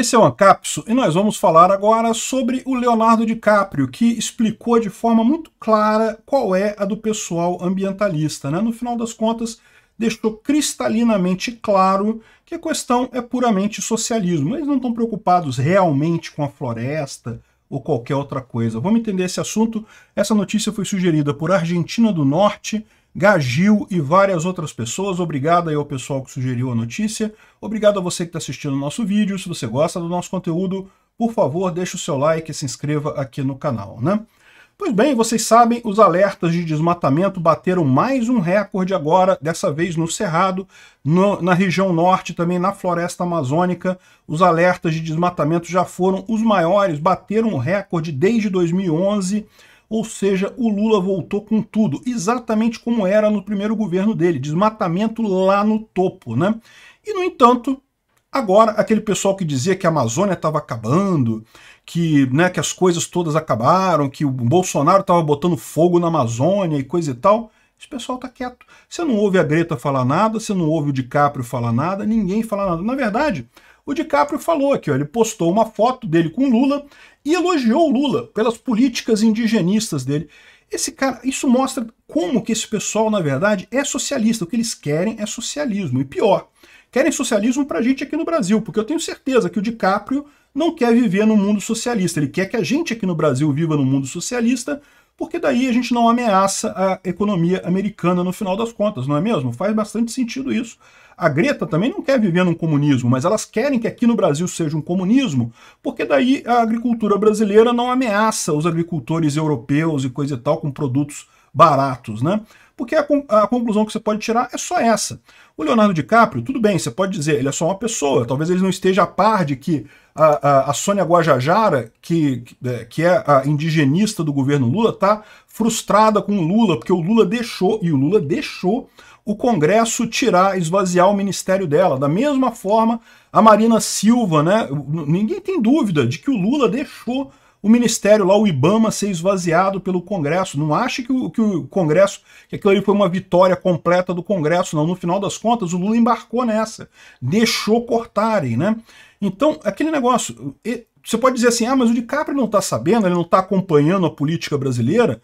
Esse é o Ancapso e nós vamos falar agora sobre o Leonardo DiCaprio, que explicou de forma muito clara qual é a do pessoal ambientalista. Né? No final das contas, deixou cristalinamente claro que a questão é puramente socialismo. Eles não estão preocupados realmente com a floresta ou qualquer outra coisa. Vamos entender esse assunto. Essa notícia foi sugerida por Argentina do Norte, Gagil e várias outras pessoas. Obrigado aí ao pessoal que sugeriu a notícia. Obrigado a você que está assistindo o nosso vídeo. Se você gosta do nosso conteúdo, por favor, deixe o seu like e se inscreva aqui no canal, né? Pois bem, vocês sabem, os alertas de desmatamento bateram mais um recorde agora, dessa vez no Cerrado, no, na região norte, também na floresta amazônica. Os alertas de desmatamento já foram os maiores, bateram o recorde desde 2011. Ou seja, o Lula voltou com tudo, exatamente como era no primeiro governo dele, desmatamento lá no topo, né? E no entanto, agora aquele pessoal que dizia que a Amazônia estava acabando, que, né, que as coisas todas acabaram, que o Bolsonaro estava botando fogo na Amazônia e coisa e tal, esse pessoal tá quieto. Você não ouve a Greta falar nada, você não ouve o DiCaprio falar nada, ninguém falar nada. Na verdade, o DiCaprio falou aqui, ó, ele postou uma foto dele com Lula e elogiou Lula pelas políticas indigenistas dele. Esse cara, isso mostra como que esse pessoal, na verdade, é socialista. O que eles querem é socialismo. E pior, querem socialismo pra gente aqui no Brasil, porque eu tenho certeza que o DiCaprio não quer viver no mundo socialista. Ele quer que a gente aqui no Brasil viva no mundo socialista porque daí a gente não ameaça a economia americana no final das contas, não é mesmo? Faz bastante sentido isso. A Greta também não quer viver num comunismo, mas elas querem que aqui no Brasil seja um comunismo, porque daí a agricultura brasileira não ameaça os agricultores europeus e coisa e tal com produtos baratos, né? porque a, a, conclusão que você pode tirar é só essa. O Leonardo DiCaprio, tudo bem, você pode dizer, ele é só uma pessoa, talvez ele não esteja a par de que a, a, a Sônia Guajajara, que, é, que é a indigenista do governo Lula, está frustrada com o Lula, porque o Lula deixou, e o Lula deixou o Congresso tirar, esvaziar o ministério dela. Da mesma forma, a Marina Silva, né? Ninguém tem dúvida de que o Lula deixou o ministério lá, o IBAMA, ser esvaziado pelo Congresso. Não acha que o, que o Congresso, que aquilo ali foi uma vitória completa do Congresso, não. No final das contas, o Lula embarcou nessa, deixou cortarem, né? Então, aquele negócio, você pode dizer assim, ah, mas o DiCaprio não está sabendo, ele não está acompanhando a política brasileira.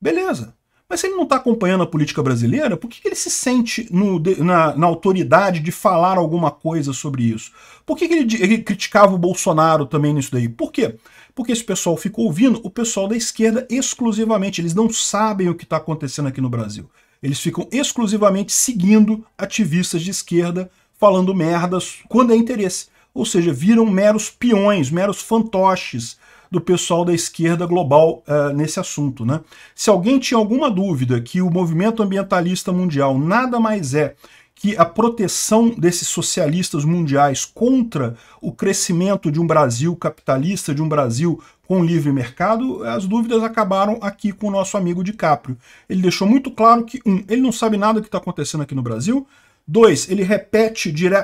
Beleza, mas se ele não está acompanhando a política brasileira, por que, que ele se sente no, na, na, autoridade de falar alguma coisa sobre isso? Por que, que ele, ele, criticava o Bolsonaro também nisso daí? Por quê? Porque esse pessoal ficou ouvindo o pessoal da esquerda exclusivamente. Eles não sabem o que está acontecendo aqui no Brasil. Eles ficam exclusivamente seguindo ativistas de esquerda falando merdas quando é interesse. Ou seja, viram meros peões, meros fantoches do pessoal da esquerda global uh, nesse assunto. Né? Se alguém tinha alguma dúvida que o movimento ambientalista mundial nada mais é que a proteção desses socialistas mundiais contra o crescimento de um Brasil capitalista, de um Brasil com livre mercado, as dúvidas acabaram aqui com o nosso amigo DiCaprio. Ele deixou muito claro que, um, ele não sabe nada do que está acontecendo aqui no Brasil, Dois, ele repete dire...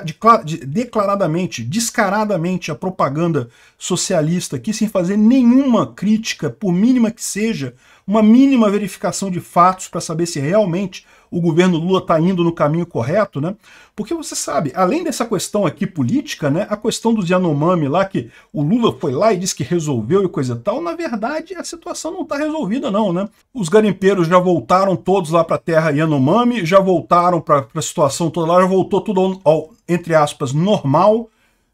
declaradamente, descaradamente a propaganda socialista aqui, sem fazer nenhuma crítica, por mínima que seja, uma mínima verificação de fatos para saber se realmente o governo Lula está indo no caminho correto, né? Porque você sabe, além dessa questão aqui política, né, a questão dos Yanomami lá, que o Lula foi lá e disse que resolveu e coisa e tal, na verdade a situação não está resolvida não, né? Os garimpeiros já voltaram todos lá para a terra Yanomami, já voltaram para a situação toda lá, já voltou tudo ao, ao entre aspas, normal,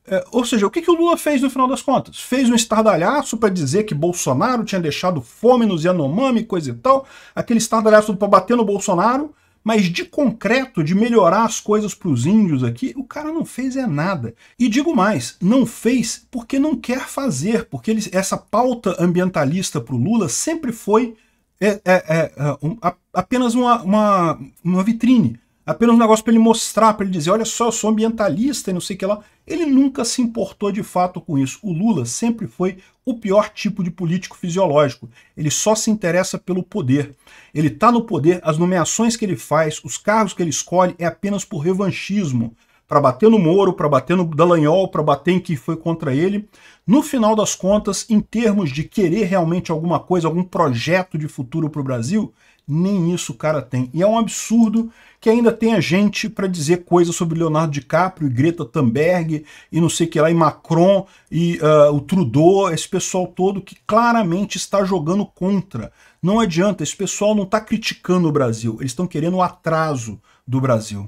é, ou seja, o que, que o Lula fez no final das contas? Fez um estardalhaço para dizer que Bolsonaro tinha deixado fome nos Yanomami, coisa e tal, aquele estardalhaço para bater no Bolsonaro, mas de concreto, de melhorar as coisas para os índios aqui, o cara não fez é nada. E digo mais, não fez porque não quer fazer, porque ele, essa pauta ambientalista para o Lula sempre foi é, é, é, é, um, a, apenas uma, uma, uma vitrine apenas um negócio para ele mostrar, para ele dizer, olha só, eu sou ambientalista e não sei o que lá. Ele nunca se importou de fato com isso. O Lula sempre foi o pior tipo de político fisiológico. Ele só se interessa pelo poder. Ele está no poder, as nomeações que ele faz, os cargos que ele escolhe é apenas por revanchismo, para bater no Moro, para bater no Dallagnol, para bater em quem foi contra ele. No final das contas, em termos de querer realmente alguma coisa, algum projeto de futuro para o Brasil, nem isso o cara tem. E é um absurdo que ainda tenha gente para dizer coisas sobre Leonardo DiCaprio e Greta Thunberg e não sei o que lá, e Macron e uh, o Trudeau, esse pessoal todo que claramente está jogando contra. Não adianta, esse pessoal não está criticando o Brasil, eles estão querendo o atraso do Brasil.